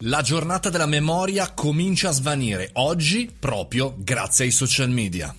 La giornata della memoria comincia a svanire oggi proprio grazie ai social media.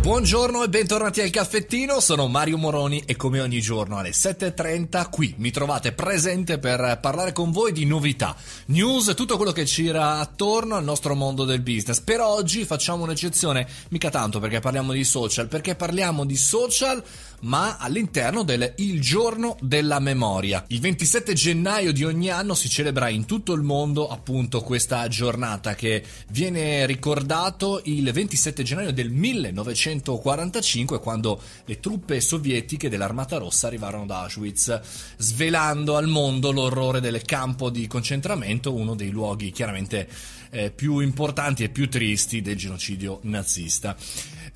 Buongiorno e bentornati al caffettino, sono Mario Moroni e come ogni giorno alle 7.30 qui mi trovate presente per parlare con voi di novità, news, tutto quello che gira attorno al nostro mondo del business. Per oggi facciamo un'eccezione, mica tanto perché parliamo di social, perché parliamo di social ma all'interno del Il giorno della memoria. Il 27 gennaio di ogni anno si celebra in tutto il mondo appunto questa giornata che viene ricordato il 27 gennaio del 1900 1945 quando le truppe sovietiche dell'Armata Rossa arrivarono ad Auschwitz, svelando al mondo l'orrore del campo di concentramento, uno dei luoghi chiaramente eh, più importanti e più tristi del genocidio nazista.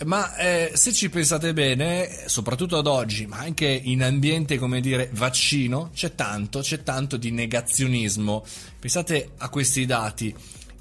Ma eh, se ci pensate bene, soprattutto ad oggi, ma anche in ambiente come dire vaccino, c'è tanto, c'è tanto di negazionismo. Pensate a questi dati.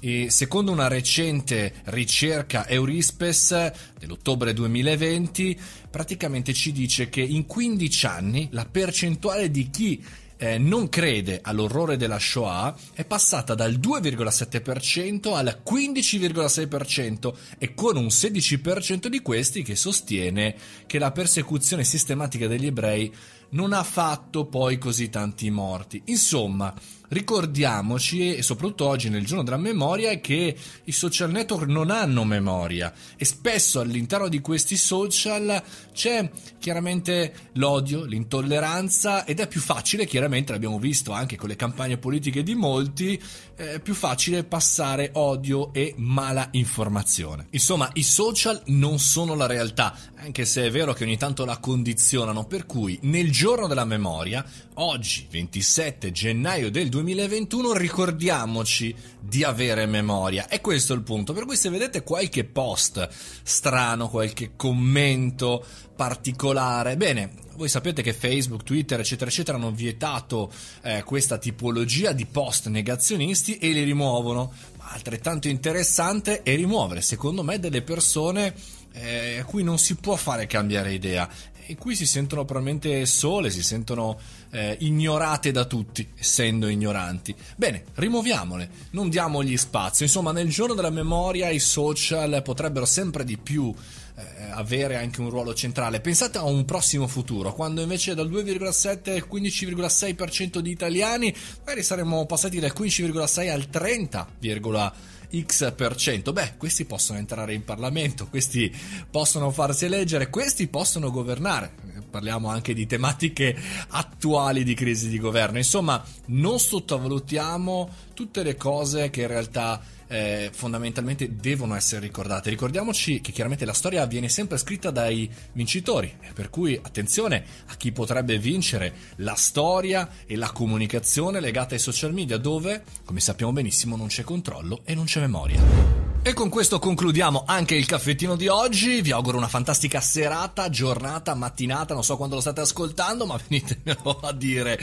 E secondo una recente ricerca Eurispes dell'ottobre 2020, praticamente ci dice che in 15 anni la percentuale di chi eh, non crede all'orrore della Shoah è passata dal 2,7% al 15,6% e con un 16% di questi che sostiene che la persecuzione sistematica degli ebrei non ha fatto poi così tanti morti. Insomma, ricordiamoci, e soprattutto oggi nel giorno della memoria, che i social network non hanno memoria e spesso all'interno di questi social c'è chiaramente l'odio, l'intolleranza ed è più facile, chiaramente l'abbiamo visto anche con le campagne politiche di molti, è più facile passare odio e mala informazione. Insomma, i social non sono la realtà, anche se è vero che ogni tanto la condizionano, per cui nel giorno giorno della memoria, oggi 27 gennaio del 2021, ricordiamoci di avere memoria. E questo è il punto, per cui se vedete qualche post strano, qualche commento particolare, bene, voi sapete che Facebook, Twitter, eccetera, eccetera, hanno vietato eh, questa tipologia di post negazionisti e li rimuovono. Ma altrettanto interessante è rimuovere, secondo me, delle persone eh, a cui non si può fare cambiare idea e qui si sentono probabilmente sole, si sentono eh, ignorate da tutti, essendo ignoranti. Bene, rimuoviamole, non diamogli spazio. Insomma, nel giorno della memoria i social potrebbero sempre di più eh, avere anche un ruolo centrale. Pensate a un prossimo futuro, quando invece dal 2,7 al 15,6% di italiani, magari saremmo passati dal 15,6 al 30,6%. X%. Beh, questi possono entrare in Parlamento, questi possono farsi eleggere, questi possono governare. Parliamo anche di tematiche attuali attuali di crisi di governo. Insomma, non sottovalutiamo tutte le cose che in realtà eh, fondamentalmente devono essere ricordate. Ricordiamoci che chiaramente la storia viene sempre scritta dai vincitori, eh, per cui attenzione a chi potrebbe vincere la storia e la comunicazione legata ai social media, dove, come sappiamo benissimo, non c'è controllo e non c'è memoria. E con questo concludiamo anche il caffettino di oggi. Vi auguro una fantastica serata, giornata, mattinata, non so quando lo state ascoltando, ma venitemelo a dire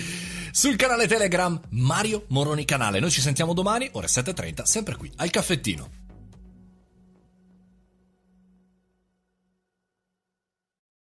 sul canale Telegram Mario Moroni Canale. Noi ci sentiamo domani, ore 7.30, sempre qui al caffettino.